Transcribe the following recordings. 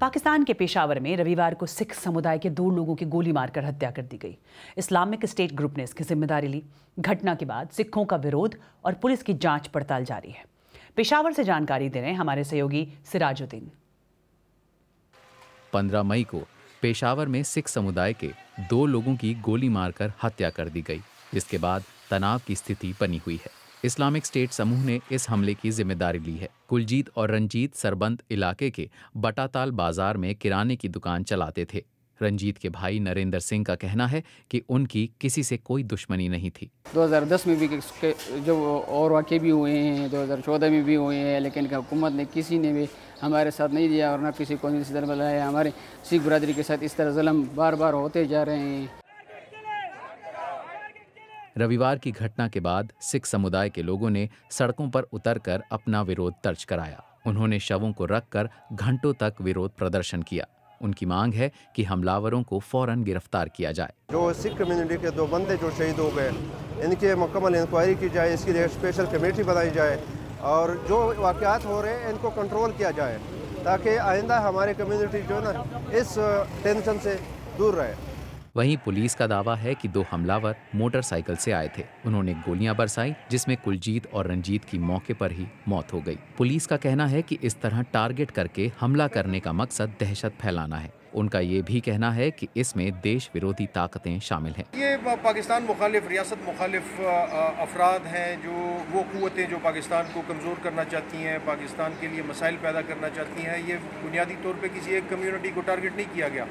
पाकिस्तान के पेशावर में रविवार को सिख समुदाय के दो लोगों की गोली मारकर हत्या कर दी गई इस्लामिक स्टेट ग्रुप ने इसकी जिम्मेदारी ली घटना के बाद सिखों का विरोध और पुलिस की जांच पड़ताल जारी है पेशावर से जानकारी दे रहे हैं हमारे सहयोगी सिराजुद्दीन पंद्रह मई को पेशावर में सिख समुदाय के दो लोगों की गोली मारकर हत्या कर दी गई जिसके बाद तनाव की स्थिति बनी हुई है इस्लामिक स्टेट समूह ने इस हमले की जिम्मेदारी ली है कुलजीत और रंजीत सरबंद इलाके के बटाताल बाजार में किराने की दुकान चलाते थे रंजीत के भाई नरेंद्र सिंह का कहना है कि उनकी किसी से कोई दुश्मनी नहीं थी 2010 में भी जो और वाक़े भी हुए हैं 2014 में भी हुए हैं लेकिन हुकूमत ने किसी ने भी हमारे साथ नहीं दिया और ना किसी को नहीं तरह बुलाया हमारे सिख बरदरी के साथ इस तरह जुलम बार बार होते जा रहे हैं रविवार की घटना के बाद सिख समुदाय के लोगों ने सड़कों पर उतरकर अपना विरोध दर्ज कराया उन्होंने शवों को रखकर घंटों तक विरोध प्रदर्शन किया उनकी मांग है कि हमलावरों को फौरन गिरफ्तार किया जाए जो सिख कम्युनिटी के दो बंदे जो शहीद हो गए इनके मुकम्मल इंक्वायरी की जाए इसके लिए स्पेशल कमेटी बनाई जाए और जो वाकत हो रहे हैं इनको कंट्रोल किया जाए ताकि आइंदा हमारे कम्युनिटी जो ना इस टेंशन से दूर रहे वहीं पुलिस का दावा है कि दो हमलावर मोटरसाइकिल से आए थे उन्होंने गोलियां बरसाई जिसमें कुलजीत और रंजीत की मौके पर ही मौत हो गई पुलिस का कहना है कि इस तरह टारगेट करके हमला करने का मकसद दहशत फैलाना है उनका ये भी कहना है कि इसमें देश विरोधी ताकतें शामिल हैं ये पाकिस्तान मुखालिफ रियासत मुखालिफ अफराद हैं जो वो क़वतें जो पाकिस्तान को कमज़ोर करना चाहती हैं पाकिस्तान के लिए मसाइल पैदा करना चाहती हैं ये बुनियादी तौर पर किसी एक कम्युनिटी को टारगेट नहीं किया गया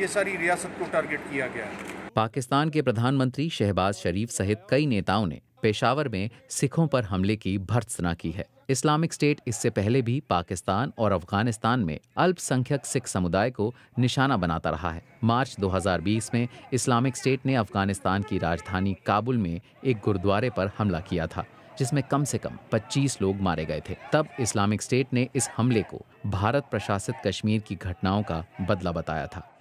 ये सारी रियासत को टारगेट किया गया है पाकिस्तान के प्रधानमंत्री शहबाज शरीफ सहित कई नेताओं ने पेशावर में सिखों पर हमले की भर्त्सना की है इस्लामिक स्टेट इससे पहले भी पाकिस्तान और अफगानिस्तान में अल्पसंख्यक सिख समुदाय को निशाना बनाता रहा है मार्च 2020 में इस्लामिक स्टेट ने अफगानिस्तान की राजधानी काबुल में एक गुरुद्वारे पर हमला किया था जिसमें कम से कम 25 लोग मारे गए थे तब इस्लामिक स्टेट ने इस हमले को भारत प्रशासित कश्मीर की घटनाओं का बदला बताया था